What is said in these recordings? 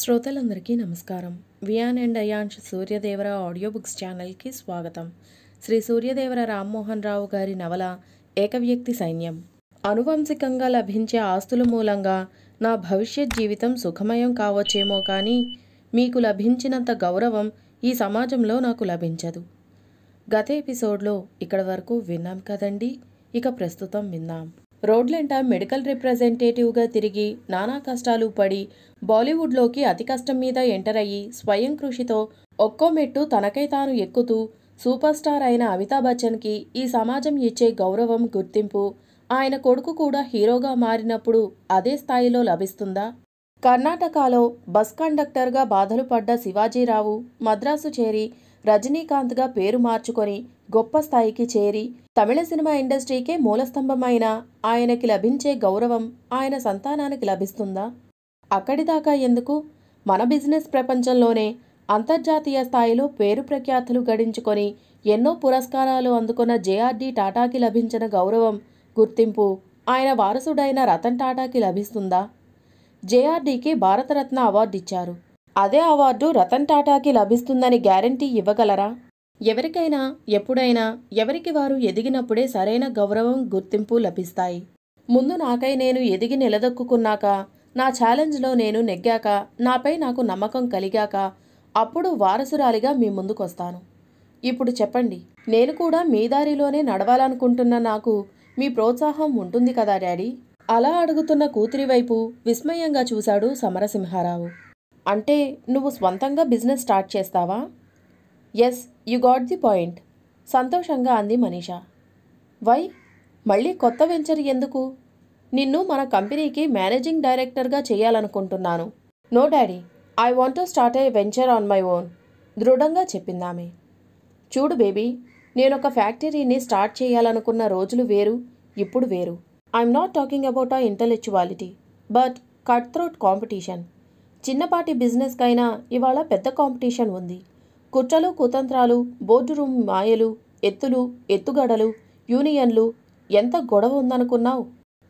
శ్రోతలందరికీ నమస్కారం Viaan and Ayansh Suryadevara audio books ఛానల్కి స్వాగతం శ్రీ సూర్యదేవర రామ్మోహన్ రావు గారి నవల ఏకవ్యక్తి సైన్యం అనువంశికంగా లభించే ఆస్తుల మూలంగా నా భవిష్యత్ జీవితం సుఖమయం కావచ్చేమో కానీ మీకు లభించినంత గౌరవం ఈ సమాజంలో నాకు లభించదు గత ఎపిసోడ్లో ఇక్కడ వరకు విన్నాం కదండి ఇక ప్రస్తుతం విన్నాం రోడ్లెంట మెడికల్ రిప్రజెంటేటివ్గా తిరిగి నానా కష్టాలు పడి బాలీవుడ్లోకి అతి కష్టం మీద ఎంటర్ అయ్యి స్వయం కృషితో ఒక్కో మెట్టు తనకై తాను ఎక్కుతూ సూపర్ స్టార్ అయిన అమితాబ్ బచ్చన్కి ఈ సమాజం ఇచ్చే గౌరవం గుర్తింపు ఆయన కొడుకు కూడా హీరోగా మారినప్పుడు అదే స్థాయిలో లభిస్తుందా కర్ణాటకలో బస్ కండక్టర్గా బాధలు పడ్డ శివాజీరావు మద్రాసు చేరి రజనీకాంత్గా పేరు మార్చుకొని గొప్ప స్థాయికి చేరి తమిళ సినిమా ఇండస్ట్రీకే మూలస్తంభమైన ఆయనకి లభించే గౌరవం ఆయన సంతానానికి లభిస్తుందా అక్కడిదాకా ఎందుకు మన బిజినెస్ ప్రపంచంలోనే అంతర్జాతీయ స్థాయిలో పేరు ప్రఖ్యాతులు గడించుకొని ఎన్నో పురస్కారాలు అందుకున్న జేఆర్డి టాటాకి లభించిన గౌరవం గుర్తింపు ఆయన వారసుడైన రతన్ టాటాకి లభిస్తుందా జేఆర్డీకి భారతరత్న అవార్డు ఇచ్చారు అదే అవార్డు రతన్ టాటాకి లభిస్తుందని గ్యారంటీ ఇవ్వగలరా ఎవరికైనా ఎప్పుడైనా ఎవరికి వారు ఎదిగినప్పుడే సరైన గౌరవం గుర్తింపు లభిస్తాయి ముందు నాకై నేను ఎదిగి నిలదొక్కున్నాక నా ఛాలెంజ్లో నేను నెగ్గాక నాపై నాకు నమ్మకం కలిగాక అప్పుడు వారసురాలిగా మీ ముందుకొస్తాను ఇప్పుడు చెప్పండి నేను కూడా మీ దారిలోనే నడవాలనుకుంటున్న నాకు మీ ప్రోత్సాహం ఉంటుంది కదా డాడీ అలా అడుగుతున్న కూతురి వైపు విస్మయంగా చూశాడు సమరసింహారావు అంటే నువ్వు స్వంతంగా బిజినెస్ స్టార్ట్ చేస్తావా yes you got the point సంతోషంగా అంది మనీష వై మళ్ళీ కొత్త వెంచర్ ఎందుకు నిన్ను మన కంపెనీకి మేనేజింగ్ డైరెక్టర్గా చేయాలనుకుంటున్నాను no daddy I want to start a venture on my own దృఢంగా చెప్పిందామె చూడు బేబీ నేను ఒక ఫ్యాక్టరీని స్టార్ట్ చేయాలనుకున్న రోజులు వేరు ఇప్పుడు వేరు I'm not talking about a intellectuality but cut throat competition చిన్నపాటి బిజినెస్కైనా ఇవాళ పెద్ద కాంపిటీషన్ ఉంది కుట్రలు కుతంత్రాలు బోర్డు రూమ్ మాయలు ఎత్తులు ఎత్తుగడలు యూనియన్లు ఎంత గొడవ ఉందనుకున్నావు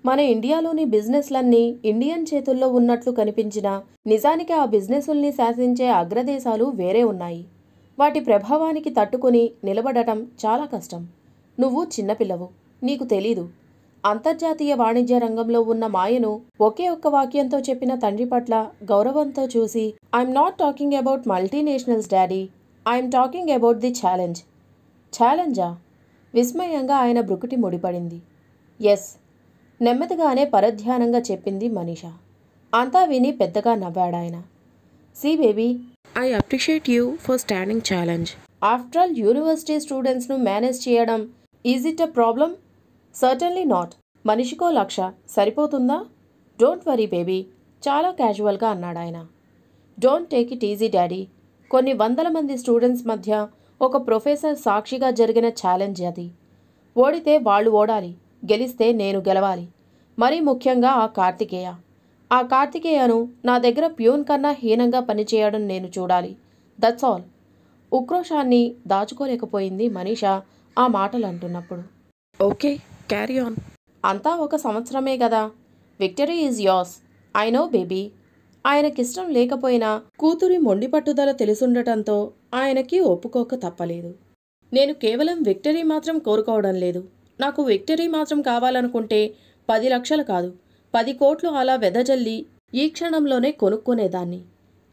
మన ఇండియాలోని బిజినెస్లన్నీ ఇండియన్ చేతుల్లో ఉన్నట్లు కనిపించినా నిజానికి ఆ బిజినెసుల్ని శాసించే అగ్రదేశాలు వేరే ఉన్నాయి వాటి ప్రభావానికి తట్టుకుని నిలబడటం చాలా కష్టం నువ్వు చిన్నపిల్లవు నీకు తెలీదు అంతర్జాతీయ వాణిజ్య రంగంలో ఉన్న మాయను ఒకే ఒక్క వాక్యంతో చెప్పిన తండ్రి పట్ల గౌరవంతో చూసి I'm not talking about multinationals daddy I'm talking about the challenge ఛాలెంజా విస్మయంగా ఆయన బ్రుకుటి ముడిపడింది ఎస్ నెమ్మదిగానే పరధ్యానంగా చెప్పింది మనీష అంతా విని పెద్దగా నవ్వాడాయన see baby I appreciate you for standing challenge after all university స్టూడెంట్స్ను మేనేజ్ చేయడం is it a problem certainly not మనిషికో లక్ష సరిపోతుందా డోంట్ వరీ బేబీ చాలా క్యాజువల్గా అన్నాడాయన don't take it easy daddy కొన్ని వందల మంది స్టూడెంట్స్ మధ్య ఒక ప్రొఫెసర్ సాక్షిగా జరిగిన ఛాలెంజ్ అది ఓడితే వాళ్ళు ఓడాలి గెలిస్తే నేను గెలవాలి మరీ ముఖ్యంగా ఆ కార్తికేయ ఆ కార్తికేయను నా దగ్గర ప్యూన్ కన్నా హీనంగా పనిచేయడం నేను చూడాలి దట్స్ ఆల్ ఉక్రోషాన్ని దాచుకోలేకపోయింది మనీషా ఆ మాటలు అంటున్నప్పుడు ఓకే క్యారీ ఆన్ అంతా ఒక సంవత్సరమే కదా victory is as I know baby ఆయనకిష్టం లేకపోయినా కూతురి మొండి పట్టుదల తెలుసుండటంతో ఆయనకి ఒప్పుకోక తప్పలేదు నేను కేవలం విక్టరీ మాత్రం కోరుకోవడం లేదు నాకు విక్టరీ మాత్రం కావాలనుకుంటే పది లక్షలు కాదు పది కోట్లు అలా వెదజల్లి ఈ క్షణంలోనే కొనుక్కునేదాన్ని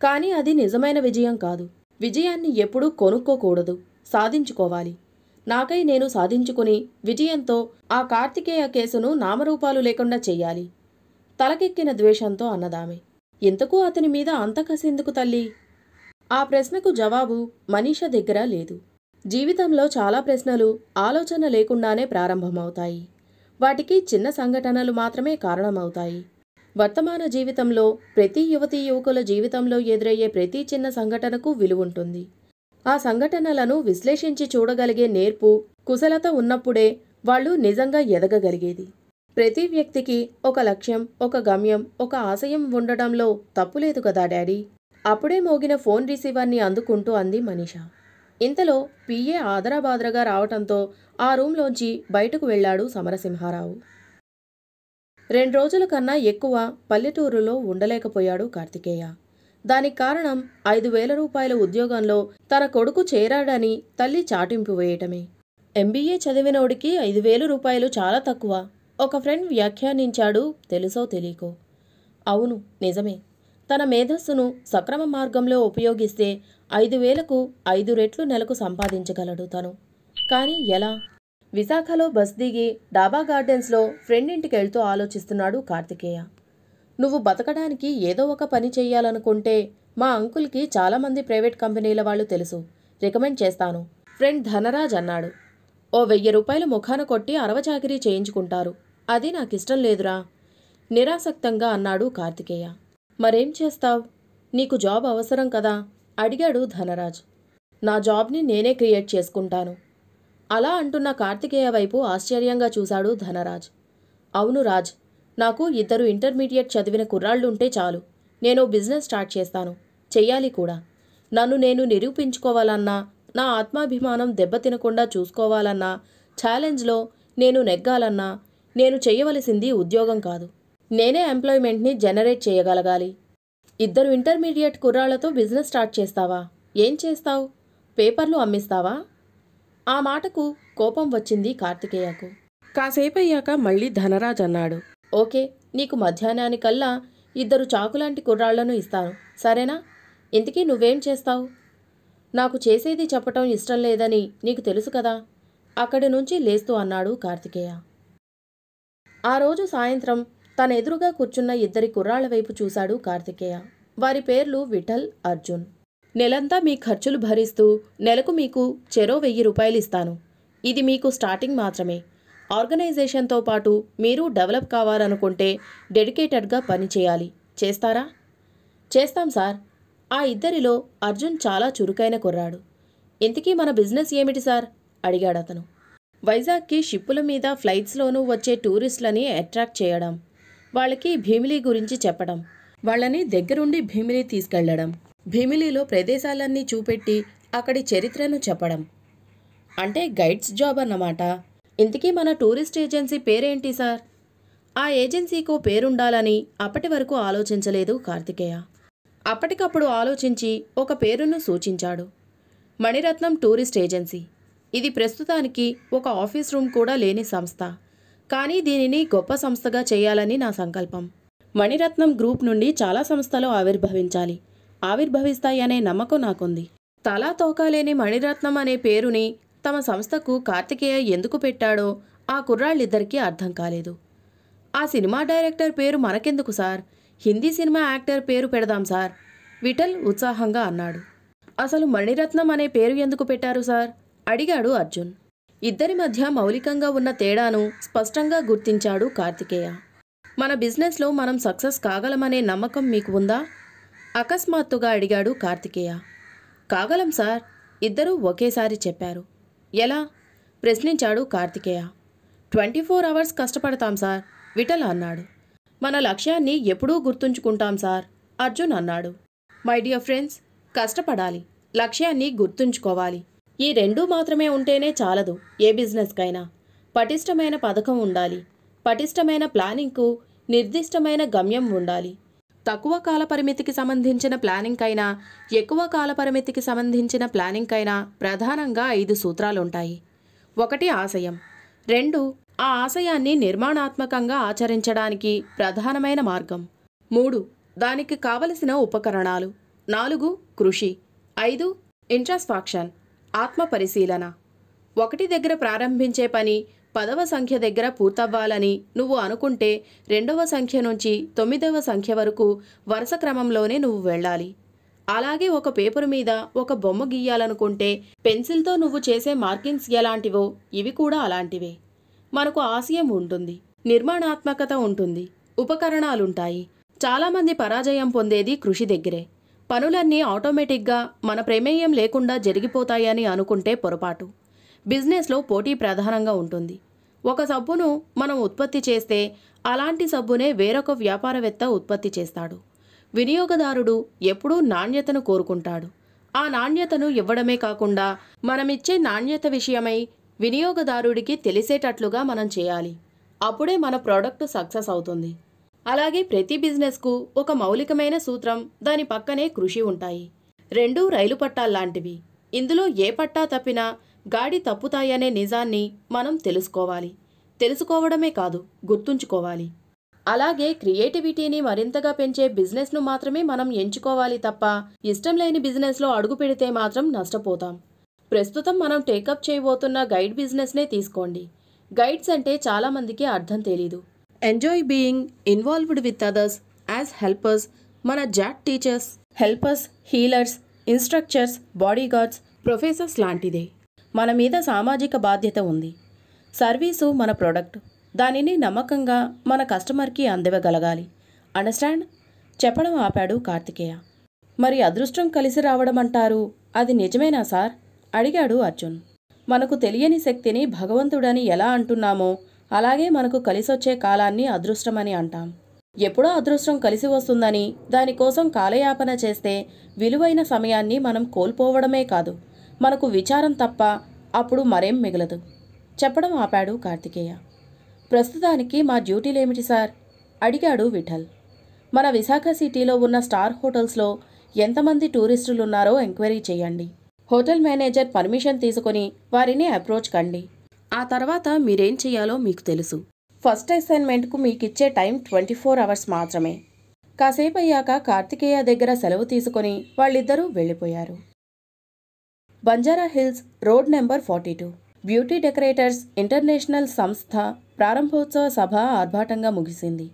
కానీ అది నిజమైన విజయం కాదు విజయాన్ని ఎప్పుడూ కొనుక్కోకూడదు సాధించుకోవాలి నాకై నేను సాధించుకుని విజయంతో ఆ కార్తికేయ కేసును నామరూపాలు లేకుండా చెయ్యాలి తలకెక్కిన ద్వేషంతో అన్నదామె ఎందుకు అతని మీద అంత కసేందుకు తల్లి ఆ ప్రశ్నకు జవాబు మనీష దగ్గర లేదు జీవితంలో చాలా ప్రశ్నలు ఆలోచన లేకుండానే ప్రారంభమవుతాయి వాటికి చిన్న సంఘటనలు మాత్రమే కారణమవుతాయి వర్తమాన జీవితంలో ప్రతి యువతీ యువకుల జీవితంలో ఎదురయ్యే ప్రతి చిన్న సంఘటనకు విలువుంటుంది ఆ సంఘటనలను విశ్లేషించి చూడగలిగే నేర్పు కుశలత ఉన్నప్పుడే వాళ్ళు నిజంగా ఎదగగలిగేది ప్రతి వ్యక్తికి ఒక లక్ష్యం ఒక గమ్యం ఒక ఆశయం ఉండడంలో తప్పులేదు కదా డాడీ అప్పుడే మోగిన ఫోన్ రిసీవర్ని అందుకుంటూ అంది మనీష ఇంతలో పిఏ ఆదరాబాదరగా రావటంతో ఆ రూంలోంచి బయటకు వెళ్ళాడు సమరసింహారావు రెండు రోజుల కన్నా ఎక్కువ పల్లెటూరులో ఉండలేకపోయాడు కార్తికేయ దానికి కారణం ఐదు వేల రూపాయల ఉద్యోగంలో తన కొడుకు చేరాడని తల్లి చాటింపు వేయటమే ఎంబీఏ చదివినోడికి ఐదు వేలు రూపాయలు చాలా తక్కువ ఒక ఫ్రెండ్ వ్యాఖ్యానించాడు తెలుసో తెలియకో అవును నిజమే తన మేధస్సును సక్రమ మార్గంలో ఉపయోగిస్తే ఐదు వేలకు ఐదు రెట్లు నెలకు సంపాదించగలడు తను కానీ ఎలా విశాఖలో బస్ దిగి డాబా గార్డెన్స్లో ఫ్రెండ్ ఇంటికి వెళ్తూ ఆలోచిస్తున్నాడు కార్తికేయ నువ్వు బతకడానికి ఏదో ఒక పని చెయ్యాలనుకుంటే మా అంకుల్కి చాలామంది ప్రైవేట్ కంపెనీల వాళ్ళు తెలుసు రికమెండ్ చేస్తాను ఫ్రెండ్ ధనరాజ్ అన్నాడు ఓ వెయ్యి రూపాయలు ముఖాన కొట్టి అరవచాకిరీ చేయించుకుంటారు అది నాకిష్టం లేదురా నిరాసక్తంగా అన్నాడు కార్తికేయ మరేం చేస్తావు నీకు జాబ్ అవసరం కదా అడిగాడు ధనరాజ్ నా జాబ్ని నేనే క్రియేట్ చేసుకుంటాను అలా అంటున్న కార్తికేయ వైపు ఆశ్చర్యంగా చూశాడు ధనరాజ్ అవును రాజ్ నాకు ఇద్దరు ఇంటర్మీడియట్ చదివిన కుర్రాళ్ళు ఉంటే చాలు నేను బిజినెస్ స్టార్ట్ చేస్తాను చెయ్యాలి కూడా నన్ను నేను నిరూపించుకోవాలన్నా నా ఆత్మాభిమానం దెబ్బతినకుండా చూసుకోవాలన్నా ఛాలెంజ్లో నేను నెగ్గాలన్నా నేను చేయవలసింది ఉద్యోగం కాదు నేనే ఎంప్లాయ్మెంట్ని జనరేట్ చేయగలగాలి ఇద్దరు ఇంటర్మీడియట్ కుర్రాళ్లతో బిజినెస్ స్టార్ట్ చేస్తావా ఏం చేస్తావు పేపర్లు అమ్మిస్తావా ఆ మాటకు కోపం వచ్చింది కార్తికేయకు కాసేపయ్యాక మళ్ళీ ధనరాజ్ అన్నాడు ఓకే నీకు మధ్యాహ్నానికల్లా ఇద్దరు చాకులాంటి కుర్రాళ్లను ఇస్తాను సరేనా ఇంతకీ నువ్వేం చేస్తావు నాకు చేసేది చెప్పటం ఇష్టం లేదని నీకు తెలుసు కదా అక్కడి నుంచి లేస్తూ అన్నాడు కార్తికేయ ఆ రోజు సాయంత్రం తన ఎదురుగా కూర్చున్న ఇద్దరి కుర్రాళ్ల వైపు చూశాడు కార్తికేయ వారి పేర్లు విఠల్ అర్జున్ నెలంతా మీ ఖర్చులు భరిస్తూ నెలకు మీకు చెరో వెయ్యి రూపాయలు ఇస్తాను ఇది మీకు స్టార్టింగ్ మాత్రమే ఆర్గనైజేషన్తో పాటు మీరు డెవలప్ కావాలనుకుంటే డెడికేటెడ్గా పనిచేయాలి చేస్తారా చేస్తాం సార్ ఆ ఇద్దరిలో అర్జున్ చాలా చురుకైన కుర్రాడు ఇంతకీ మన బిజినెస్ ఏమిటి సార్ అడిగాడు అతను వైజాగ్కి షిప్పుల మీద ఫ్లైట్స్లోనూ వచ్చే టూరిస్టులని అట్రాక్ట్ చేయడం వాళ్ళకి భీమిలి గురించి చెప్పడం వాళ్ళని దగ్గరుండి భీమిలి తీసుకెళ్లడం భీమిలిలో ప్రదేశాలన్నీ చూపెట్టి అక్కడి చరిత్రను చెప్పడం అంటే గైడ్స్ జాబ్ అన్నమాట ఇంతకీ మన టూరిస్ట్ ఏజెన్సీ పేరేంటి సార్ ఆ ఏజెన్సీకు పేరుండాలని అప్పటి వరకు ఆలోచించలేదు కార్తికేయ అప్పటికప్పుడు ఆలోచించి ఒక పేరును సూచించాడు మణిరత్నం టూరిస్ట్ ఏజెన్సీ ఇది ప్రస్తుతానికి ఒక ఆఫీస్ రూమ్ కూడా లేని సంస్థ కానీ దీనిని గొప్ప సంస్థగా చేయాలని నా సంకల్పం మణిరత్నం గ్రూప్ నుండి చాలా సంస్థలు ఆవిర్భవించాలి ఆవిర్భవిస్తాయనే నమ్మకం నాకుంది తలా తోకాలేని మణిరత్నం అనే పేరుని తమ సంస్థకు కార్తికేయ ఎందుకు పెట్టాడో ఆ కుర్రాళ్ళిద్దరికీ అర్థం కాలేదు ఆ సినిమా డైరెక్టర్ పేరు మనకెందుకు సార్ హిందీ సినిమా యాక్టర్ పేరు పెడదాం సార్ విఠల్ ఉత్సాహంగా అన్నాడు అసలు మణిరత్నం అనే పేరు ఎందుకు పెట్టారు సార్ అడిగాడు అర్జున్ ఇద్దరి మధ్య మౌలికంగా ఉన్న తేడాను స్పష్టంగా గుర్తించాడు కార్తికేయ మన బిజినెస్లో మనం సక్సెస్ కాగలమనే నమ్మకం మీకు ఉందా అకస్మాత్తుగా అడిగాడు కార్తికేయ కాగలం సార్ ఇద్దరూ ఒకేసారి చెప్పారు ఎలా ప్రశ్నించాడు కార్తికేయ ట్వంటీ ఫోర్ అవర్స్ కష్టపడతాం సార్ విఠల్ అన్నాడు మన లక్ష్యాన్ని ఎప్పుడూ గుర్తుంచుకుంటాం సార్ అర్జున్ అన్నాడు మై డియర్ ఫ్రెండ్స్ కష్టపడాలి లక్ష్యాన్ని గుర్తుంచుకోవాలి ఈ రెండూ మాత్రమే ఉంటేనే చాలదు ఏ బిజినెస్కైనా పటిష్టమైన పథకం ఉండాలి పటిష్టమైన ప్లానింగ్కు నిర్దిష్టమైన గమ్యం ఉండాలి తక్కువ కాల పరిమితికి సంబంధించిన ప్లానింగ్కైనా ఎక్కువ కాల పరిమితికి సంబంధించిన ప్లానింగ్కైనా ప్రధానంగా ఐదు సూత్రాలుంటాయి ఒకటి ఆశయం రెండు ఆ ఆశయాన్ని నిర్మాణాత్మకంగా ఆచరించడానికి ప్రధానమైన మార్గం మూడు దానికి కావలసిన ఉపకరణాలు నాలుగు కృషి ఐదు ఇంట్రాస్ఫాక్షన్ ఆత్మ పరిశీలన ఒకటి దగ్గర ప్రారంభించే పని పదవ సంఖ్య దగ్గర పూర్తవ్వాలని నువ్వు అనుకుంటే రెండవ సంఖ్య నుంచి తొమ్మిదవ సంఖ్య వరకు వరుస క్రమంలోనే నువ్వు వెళ్ళాలి అలాగే ఒక పేపర్ మీద ఒక బొమ్మ గీయాలనుకుంటే పెన్సిల్తో నువ్వు చేసే మార్కింగ్స్ ఎలాంటివో ఇవి కూడా అలాంటివే మనకు ఆశయం ఉంటుంది నిర్మాణాత్మకత ఉంటుంది ఉపకరణాలుంటాయి చాలామంది పరాజయం పొందేది కృషి దగ్గరే పనులన్నీ ఆటోమేటిక్గా మన ప్రమేయం లేకుండా జరిగిపోతాయని అనుకుంటే పొరపాటు బిజినెస్లో పోటీ ప్రధానంగా ఉంటుంది ఒక సబ్బును మనం ఉత్పత్తి చేస్తే అలాంటి సబ్బునే వేరొక వ్యాపారవేత్త ఉత్పత్తి చేస్తాడు వినియోగదారుడు ఎప్పుడూ నాణ్యతను కోరుకుంటాడు ఆ నాణ్యతను ఇవ్వడమే కాకుండా మనమిచ్చే నాణ్యత విషయమై వినియోగదారుడికి తెలిసేటట్లుగా మనం చేయాలి అప్పుడే మన ప్రోడక్ట్ సక్సెస్ అవుతుంది అలాగే ప్రతి బిజినెస్కు ఒక మౌలికమైన సూత్రం దాని పక్కనే కృషి ఉంటాయి రెండూ రైలు పట్టాల్లాంటివి ఇందులో ఏ పట్టా తప్పినా గాడి తప్పుతాయనే నిజాన్ని మనం తెలుసుకోవాలి తెలుసుకోవడమే కాదు గుర్తుంచుకోవాలి అలాగే క్రియేటివిటీని మరింతగా పెంచే బిజినెస్ను మాత్రమే మనం ఎంచుకోవాలి తప్ప ఇష్టం లేని బిజినెస్లో అడుగు పెడితే మాత్రం నష్టపోతాం ప్రస్తుతం మనం టేకప్ చేయబోతున్న గైడ్ బిజినెస్నే తీసుకోండి గైడ్స్ అంటే చాలామందికి అర్థం తెలీదు enjoy being involved with others as helpers మన జాట్ teachers helpers healers instructors bodyguards professors లాంటిదే మన మీద సామాజిక బాధ్యత ఉంది సర్వీసు మన ప్రోడక్ట్ దానిని నమ్మకంగా మన కస్టమర్కి అందివ్వగలగాలి అండర్స్టాండ్ చెప్పడం ఆపాడు కార్తికేయ మరి అదృష్టం కలిసి రావడం అంటారు అది నిజమేనా సార్ అడిగాడు అర్జున్ మనకు తెలియని శక్తిని భగవంతుడని ఎలా అంటున్నామో అలాగే మనకు కలిసొచ్చే కాలాన్ని అదృష్టమని అంటాం ఎప్పుడో అదృష్టం కలిసి వస్తుందని దానికోసం కాలయాపన చేస్తే విలువైన సమయాన్ని మనం కోల్పోవడమే కాదు మనకు విచారం తప్ప అప్పుడు మరేం మిగలదు చెప్పడం ఆపాడు కార్తికేయ ప్రస్తుతానికి మా డ్యూటీలేమిటి సార్ అడిగాడు విఠల్ మన విశాఖ సిటీలో ఉన్న స్టార్ హోటల్స్లో ఎంతమంది టూరిస్టులున్నారో ఎంక్వైరీ చేయండి హోటల్ మేనేజర్ పర్మిషన్ తీసుకుని వారిని అప్రోచ్ కండి ఆ తర్వాత మీరేం చేయాలో మీకు తెలుసు ఫస్ట్ అసైన్మెంట్కు మీకు ఇచ్చే టైం ట్వంటీ ఫోర్ అవర్స్ మాత్రమే కాసేపు అయ్యాక కార్తికేయ దగ్గర సెలవు తీసుకొని వాళ్ళిద్దరూ వెళ్ళిపోయారు Banjara Hills road number forty two beauty decorators international సంస్థ ప్రారంభోత్సవ సభ ఆర్భాటంగా ముగిసింది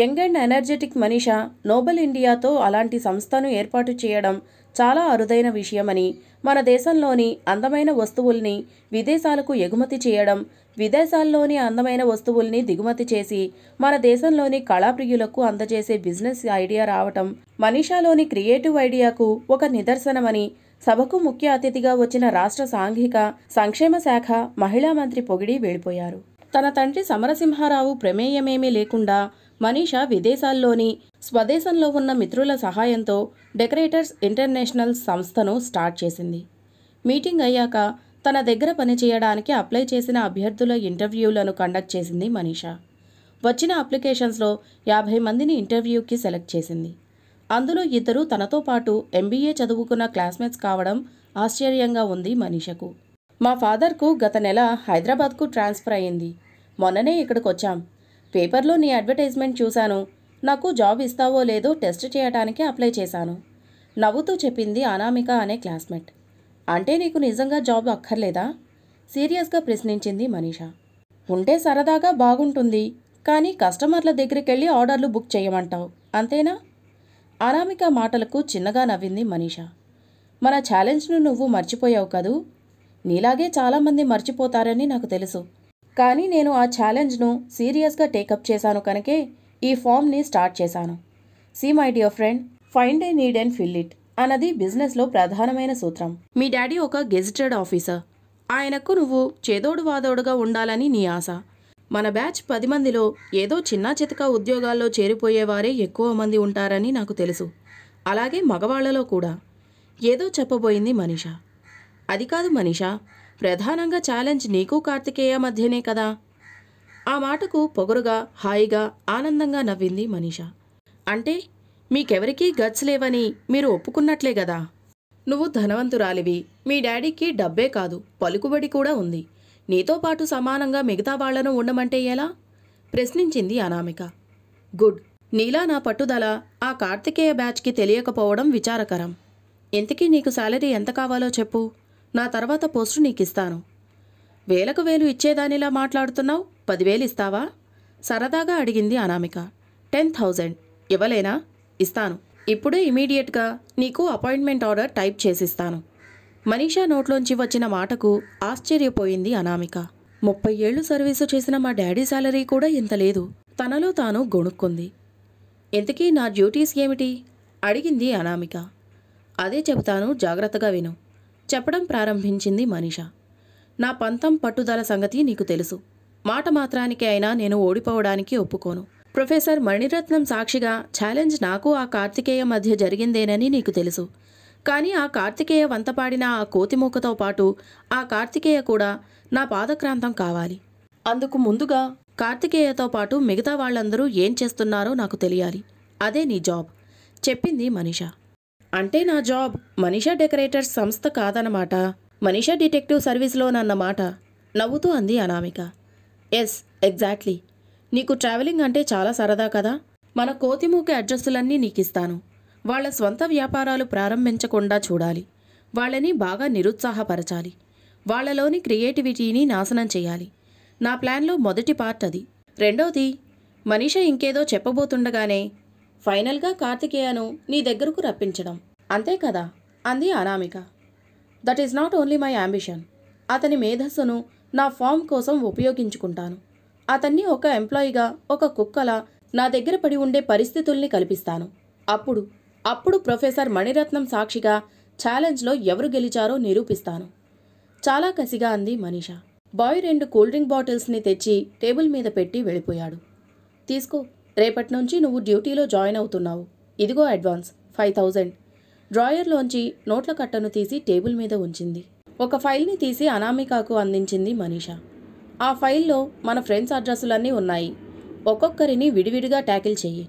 young and energetic Manisha Noble ఇండియాతో అలాంటి సంస్థను ఏర్పాటు చేయడం చాలా అరుదైన విషయమని మన దేశంలోని అందమైన వస్తువుల్ని విదేశాలకు ఎగుమతి చేయడం విదేశాల్లోని అందమైన వస్తువుల్ని దిగుమతి చేసి మన దేశంలోని కళాప్రియులకు అందజేసే బిజినెస్ ఐడియా రావటం మనీషాలోని క్రియేటివ్ ఐడియాకు ఒక నిదర్శనమని సభకు ముఖ్య అతిథిగా వచ్చిన రాష్ట్ర సాంఘిక సంక్షేమ శాఖ మహిళా మంత్రి పొగిడి వెళ్ళిపోయారు తన తండ్రి సమరసింహారావు ప్రమేయమేమీ లేకుండా మనీష విదేశాల్లోని స్వదేశంలో ఉన్న మిత్రుల సహాయంతో డెకరేటర్స్ ఇంటర్నేషనల్ సంస్థను స్టార్ట్ చేసింది మీటింగ్ అయ్యాక తన దగ్గర పనిచేయడానికి అప్లై చేసిన అభ్యర్థుల ఇంటర్వ్యూలను కండక్ట్ చేసింది మనీష వచ్చిన అప్లికేషన్స్లో యాభై మందిని ఇంటర్వ్యూకి సెలెక్ట్ చేసింది అందులో ఇద్దరు తనతో పాటు ఎంబీఏ చదువుకున్న క్లాస్మేట్స్ కావడం ఆశ్చర్యంగా ఉంది మనీషకు మా ఫాదర్కు గత నెల హైదరాబాద్కు ట్రాన్స్ఫర్ అయ్యింది మొన్ననే ఇక్కడికి వచ్చాం పేపర్లో నీ అడ్వర్టైజ్మెంట్ చూశాను నాకు జాబ్ ఇస్తావో లేదో టెస్ట్ చేయడానికి అప్లై చేశాను నవ్వుతూ చెప్పింది అనామిక అనే క్లాస్మేట్ అంటే నీకు నిజంగా జాబ్ అక్కర్లేదా సీరియస్గా ప్రశ్నించింది మనీష ఉంటే సరదాగా బాగుంటుంది కానీ కస్టమర్ల దగ్గరికి వెళ్ళి ఆర్డర్లు బుక్ చేయమంటావు అంతేనా అనామిక మాటలకు చిన్నగా నవ్వింది మనీషా మన ఛాలెంజ్ను నువ్వు మర్చిపోయావు కదూ నీలాగే చాలామంది మర్చిపోతారని నాకు తెలుసు కానీ నేను ఆ ఛాలెంజ్ను సీరియస్గా టేకప్ చేశాను కనుకే ఈ ఫామ్ని స్టార్ట్ చేశాను see my dear friend find a need and fill it అన్నది బిజినెస్లో ప్రధానమైన సూత్రం మీ డాడీ ఒక గెజిటెడ్ ఆఫీసర్ ఆయనకు నువ్వు చేదోడు వాదోడుగా ఉండాలని నీ ఆశ మన బ్యాచ్ పది మందిలో ఏదో చిన్న చితక ఉద్యోగాల్లో చేరిపోయేవారే ఎక్కువ మంది ఉంటారని నాకు తెలుసు అలాగే మగవాళ్లలో కూడా ఏదో చెప్పబోయింది మనీష అది కాదు మనీష ప్రధానంగా ఛాలెంజ్ నీకు కార్తికేయ మధ్యనే కదా ఆ మాటకు పొగరుగా హాయిగా ఆనందంగా నవ్వింది మనీష అంటే మీకెవరికీ గట్స్ లేవని మీరు ఒప్పుకున్నట్లే కదా నువ్వు ధనవంతురాలివి మీ డాడీకి డబ్బే కాదు పలుకుబడి కూడా ఉంది నీతో పాటు సమానంగా మిగతా వాళ్లను ఉండమంటే ఎలా ప్రశ్నించింది అనామిక గుడ్ నీలా నా పట్టుదల ఆ కార్తికేయ బ్యాచ్కి తెలియకపోవడం విచారకరం ఇంతకీ నీకు శాలరీ ఎంత కావాలో చెప్పు నా తర్వాత పోస్టు నీకిస్తాను వేలకు వేలు ఇచ్చేదానిలా మాట్లాడుతున్నావు పదివేలు ఇస్తావా సరదాగా అడిగింది అనామిక టెన్ థౌజండ్ ఇవ్వలేనా ఇస్తాను ఇప్పుడే ఇమీడియట్గా నీకు అపాయింట్మెంట్ ఆర్డర్ టైప్ చేసిస్తాను మనీషా నోట్లోంచి వచ్చిన మాటకు ఆశ్చర్యపోయింది అనామిక ముప్పై ఏళ్ళు సర్వీసు చేసిన మా డాడీ శాలరీ కూడా ఇంత లేదు తనలో తాను గొణుక్కుంది ఇంతకీ నా డ్యూటీస్ ఏమిటి అడిగింది అనామిక అదే చెబుతాను జాగ్రత్తగా విను చెప్పడం ప్రారంభించింది మనీష నా పంతం పట్టుదల సంగతి నీకు తెలుసు మాట మాత్రానికి అయినా నేను ఓడిపోవడానికి ఒప్పుకోను ప్రొఫెసర్ మణిరత్నం సాక్షిగా ఛాలెంజ్ నాకు ఆ కార్తికేయ మధ్య జరిగిందేనని నీకు తెలుసు కానీ ఆ కార్తికేయ వంతపాడిన ఆ కోతిమూకతో పాటు ఆ కార్తికేయ కూడా నా పాదక్రాంతం కావాలి అందుకు ముందుగా కార్తికేయతో పాటు మిగతా వాళ్ళందరూ ఏం చేస్తున్నారో నాకు తెలియాలి అదే నీ జాబ్ చెప్పింది మనీష అంటే నా జాబ్ మనీషా డెకరేటర్స్ సంస్థ కాదనమాట మనీషా డిటెక్టివ్ సర్వీస్లోనన్నమాట నవ్వుతూ అంది అనామిక ఎస్ ఎగ్జాక్ట్లీ నీకు ట్రావెలింగ్ అంటే చాలా సరదా కదా మన కోతిమూకి అడ్రస్సులన్నీ నీకిస్తాను వాళ్ళ స్వంత వ్యాపారాలు ప్రారంభించకుండా చూడాలి వాళ్ళని బాగా నిరుత్సాహపరచాలి వాళ్లలోని క్రియేటివిటీని నాశనం చేయాలి నా ప్లాన్లో మొదటి పార్ట్ అది రెండవది మనీష ఇంకేదో చెప్పబోతుండగానే ఫైనల్గా కార్తికేయను నీ దగ్గరకు రప్పించడం అంతే కదా అంది Anamika that is not only my ambition అతని మేధస్సును నా ఫామ్ కోసం ఉపయోగించుకుంటాను అతన్ని ఒక ఎంప్లాయీగా ఒక కుక్కలా నా దగ్గర పడి ఉండే పరిస్థితుల్ని కల్పిస్తాను అప్పుడు అప్పుడు ప్రొఫెసర్ మణిరత్నం సాక్షిగా ఛాలెంజ్లో ఎవరు గెలిచారో నిరూపిస్తాను చాలా కసిగా అంది మనీష బాయ్ రెండు కూల్ డ్రింక్ బాటిల్స్ని తెచ్చి టేబుల్ మీద పెట్టి వెళ్ళిపోయాడు తీసుకో రేపటి నుంచి నువ్వు డ్యూటీలో జాయిన్ అవుతున్నావు ఇదిగో అడ్వాన్స్ ఫైవ్ థౌజండ్ డ్రాయర్లోంచి నోట్ల కట్టను తీసి టేబుల్ మీద ఉంచింది ఒక ఫైల్ని తీసి అనామికాకు అందించింది మనీష ఆ ఫైల్లో మన ఫ్రెండ్స్ అడ్రస్సులన్నీ ఉన్నాయి ఒక్కొక్కరిని విడివిడిగా ట్యాకిల్ చెయ్యి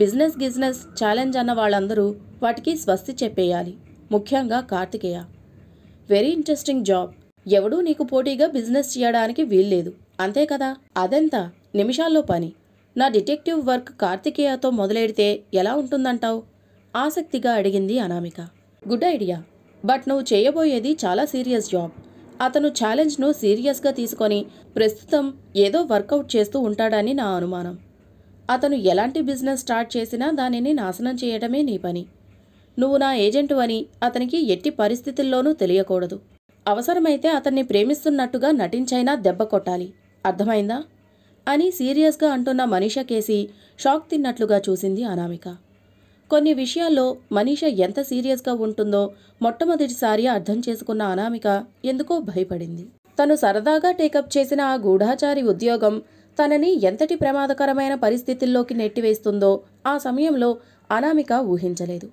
బిజినెస్ గిజినెస్ ఛాలెంజ్ అన్న వాళ్ళందరూ వాటికి స్వస్తి చెప్పేయాలి ముఖ్యంగా కార్తికేయ వెరీ ఇంట్రెస్టింగ్ జాబ్ ఎవడూ నీకు పోటీగా బిజినెస్ చేయడానికి వీల్లేదు అంతే కదా అదెంత నిమిషాల్లో పని నా డిటెక్టివ్ వర్క్ కార్తికేయతో మొదలెడితే ఎలా ఉంటుందంటావు ఆసక్తిగా అడిగింది అనామిక గుడ్ ఐడియా బట్ నువ్వు చేయబోయేది చాలా సీరియస్ జాబ్ అతను ఛాలెంజ్ను సీరియస్గా తీసుకొని ప్రస్తుతం ఏదో వర్కౌట్ చేస్తూ ఉంటాడని నా అనుమానం అతను ఎలాంటి బిజినెస్ స్టార్ట్ చేసినా దానిని నాశనం చేయడమే నీ పని నువ్వు నా ఏజెంటు అని అతనికి ఎట్టి పరిస్థితుల్లోనూ తెలియకూడదు అవసరమైతే అతన్ని ప్రేమిస్తున్నట్టుగా నటించైనా దెబ్బ కొట్టాలి అర్థమైందా అని సీరియస్గా అంటున్న మనీష కేసి షాక్ తిన్నట్లుగా చూసింది అనామిక కొన్ని విషయాల్లో మనీష ఎంత సీరియస్గా ఉంటుందో మొట్టమొదటిసారి అర్థం చేసుకున్న అనామిక ఎందుకో భయపడింది తను సరదాగా టేకప్ చేసిన ఆ గూఢాచారి ఉద్యోగం తనని ఎంతటి ప్రమాదకరమైన పరిస్థితుల్లోకి నెట్టివేస్తుందో ఆ సమయంలో అనామిక ఊహించలేదు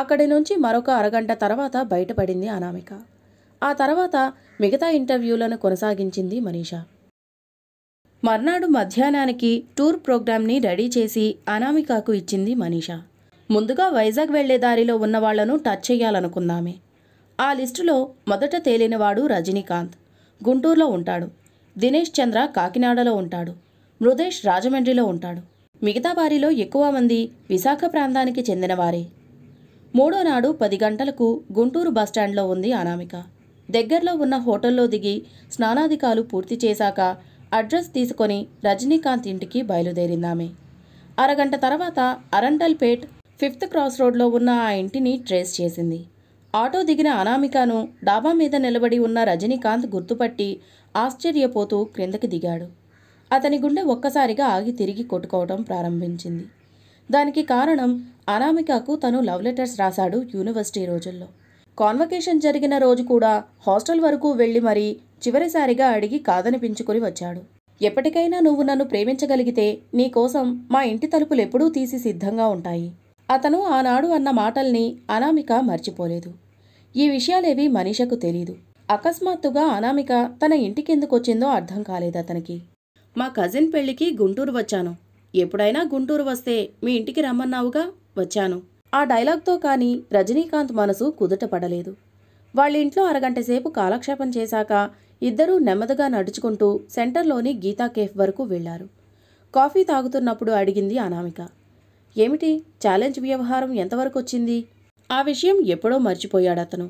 అక్కడి నుంచి మరొక అరగంట తర్వాత బయటపడింది అనామిక ఆ తర్వాత మిగతా ఇంటర్వ్యూలను కొనసాగించింది మనీషా మర్నాడు మధ్యాహ్నానికి టూర్ ప్రోగ్రామ్ని రెడీ చేసి అనామికకు ఇచ్చింది మనీషా ముందుగా వైజాగ్ వెళ్లే దారిలో ఉన్న టచ్ చేయాలనుకుందామే ఆ లిస్టులో మొదట తేలినవాడు రజనీకాంత్ గుంటూరులో ఉంటాడు దినేష్ చంద్ర కాకినాడలో ఉంటాడు మృదేష్ రాజమండ్రిలో ఉంటాడు మిగతా వారిలో ఎక్కువ మంది విశాఖ ప్రాంతానికి చెందినవారే మూడో నాడు పది గంటలకు గుంటూరు బస్టాండ్లో ఉంది అనామిక దగ్గరలో ఉన్న హోటల్లో దిగి స్నానాధికాలు పూర్తి చేశాక అడ్రస్ తీసుకొని రజనీకాంత్ ఇంటికి బయలుదేరిందామె అరగంట తర్వాత అరంటల్పేట్ ఫిఫ్త్ క్రాస్ రోడ్లో ఉన్న ఆ ఇంటిని ట్రేస్ చేసింది ఆటో దిగిన అనామికను డాబా మీద నిలబడి ఉన్న రజనీకాంత్ గుర్తుపట్టి ఆశ్చర్యపోతూ క్రిందకి దిగాడు అతని గుండె ఒక్కసారిగా ఆగి తిరిగి కొట్టుకోవడం ప్రారంభించింది దానికి కారణం అనామికకు తను లవ్ లెటర్స్ రాశాడు యూనివర్సిటీ రోజుల్లో కాన్వకేషన్ జరిగిన రోజు కూడా హాస్టల్ వరకు వెళ్ళి మరీ చివరిసారిగా అడిగి కాదనిపించుకుని వచ్చాడు ఎప్పటికైనా నువ్వు నన్ను ప్రేమించగలిగితే నీకోసం మా ఇంటి తలుపులు ఎప్పుడూ తీసి సిద్ధంగా ఉంటాయి అతను ఆనాడు అన్న మాటల్ని అనామిక మర్చిపోలేదు ఈ విషయాలేవి మనీషకు తెలీదు అకస్మాత్తుగా అనామిక తన ఇంటికెందుకు వచ్చిందో అర్థం కాలేదు అతనికి మా కజిన్ పెళ్లికి గుంటూరు వచ్చాను ఎప్పుడైనా గుంటూరు వస్తే మీ ఇంటికి రమ్మన్నావుగా వచ్చాను ఆ డైలాగ్తో కానీ రజనీకాంత్ మనసు కుదుట పడలేదు వాళ్ళ ఇంట్లో అరగంట సేపు కాలక్షేపం చేశాక ఇద్దరూ నెమ్మదిగా నడుచుకుంటూ సెంటర్లోని గీతా కేఫ్ వరకు వెళ్లారు కాఫీ తాగుతున్నప్పుడు అడిగింది అనామిక ఏమిటి ఛాలెంజ్ వ్యవహారం ఎంతవరకు వచ్చింది ఆ విషయం ఎప్పుడో మర్చిపోయాడు అతను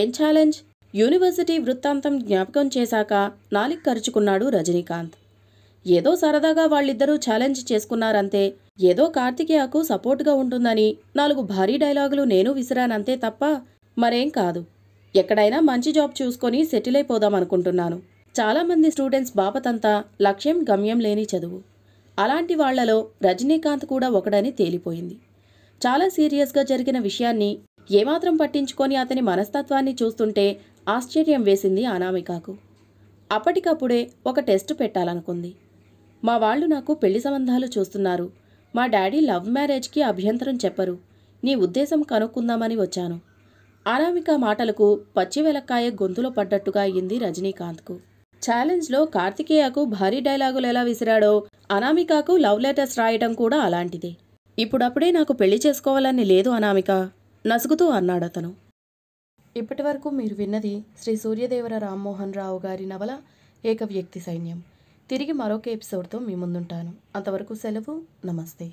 ఏం ఛాలెంజ్ యూనివర్సిటీ వృత్తాంతం జ్ఞాపకం చేశాక నాలిక్ కరుచుకున్నాడు రజనీకాంత్ ఏదో సరదాగా వాళ్ళిద్దరూ ఛాలెంజ్ చేసుకున్నారంతే ఏదో కార్తికేయకు సపోర్ట్గా ఉంటుందని నాలుగు భారీ డైలాగులు నేను విసిరానంతే తప్ప మరేం కాదు ఎక్కడైనా మంచి జాబ్ చూసుకొని సెటిల్ అయిపోదాం అనుకుంటున్నాను చాలామంది స్టూడెంట్స్ బాపతంతా లక్ష్యం గమ్యం లేని చదువు అలాంటి వాళ్లలో రజనీకాంత్ కూడా ఒకడని తేలిపోయింది చాలా సీరియస్గా జరిగిన విషయాన్ని ఏమాత్రం పట్టించుకొని అతని మనస్తత్వాన్ని చూస్తుంటే ఆశ్చర్యం వేసింది అనామికాకు అప్పటికప్పుడే ఒక టెస్ట్ పెట్టాలనుకుంది మా వాళ్ళు నాకు పెళ్లి సంబంధాలు చూస్తున్నారు మా డాడీ లవ్ మ్యారేజ్కి అభ్యంతరం చెప్పరు నీ ఉద్దేశం కనుక్కుందామని వచ్చాను అనామిక మాటలకు పచ్చివెలక్కాయ గొంతులో పడ్డట్టుగా అయింది రజనీకాంత్కు ఛాలెంజ్లో కార్తికేయకు భారీ డైలాగులు ఎలా విసిరాడో అనామికకు లవ్ లెటర్స్ రాయటం కూడా అలాంటిదే ఇప్పుడప్పుడే నాకు పెళ్లి చేసుకోవాలని లేదు అనామిక నసుగుతూ అన్నాడతను ఇప్పటి వరకు మీరు విన్నది శ్రీ సూర్యదేవర రామ్మోహన్ రావు గారి నవల ఏకవ్యక్తి సైన్యం తిరిగి మరొక ఎపిసోడ్తో మీ ముందుంటాను అంతవరకు సెలవు నమస్తే